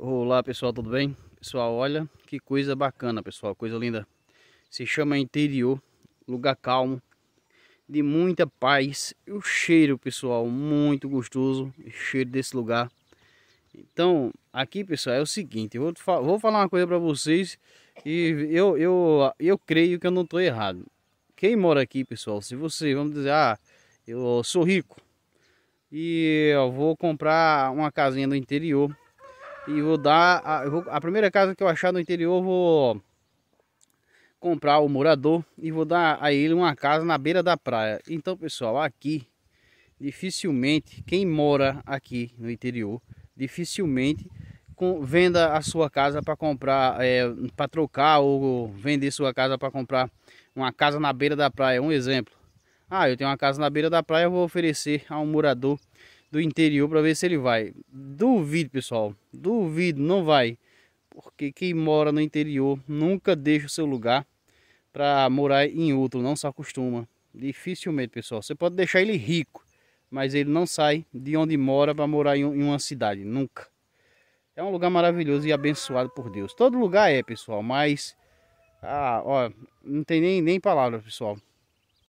Olá pessoal, tudo bem? Pessoal, olha que coisa bacana pessoal, coisa linda. Se chama interior, lugar calmo, de muita paz. E o cheiro pessoal, muito gostoso, o cheiro desse lugar. Então, aqui pessoal, é o seguinte, eu vou, vou falar uma coisa para vocês e eu, eu, eu creio que eu não estou errado. Quem mora aqui pessoal, se você, vamos dizer, ah, eu sou rico e eu vou comprar uma casinha no interior e vou dar. A, vou, a primeira casa que eu achar no interior, vou comprar o morador e vou dar a ele uma casa na beira da praia. Então, pessoal, aqui dificilmente quem mora aqui no interior dificilmente com, venda a sua casa para comprar, é, para trocar ou vender sua casa para comprar uma casa na beira da praia. Um exemplo. Ah, eu tenho uma casa na beira da praia, vou oferecer a um morador do interior para ver se ele vai. Duvido, pessoal. Duvido, não vai. Porque quem mora no interior nunca deixa o seu lugar para morar em outro, não se acostuma. Dificilmente, pessoal. Você pode deixar ele rico, mas ele não sai de onde mora para morar em uma cidade, nunca. É um lugar maravilhoso e abençoado por Deus. Todo lugar é, pessoal, mas ah, ó, não tem nem, nem palavra, pessoal.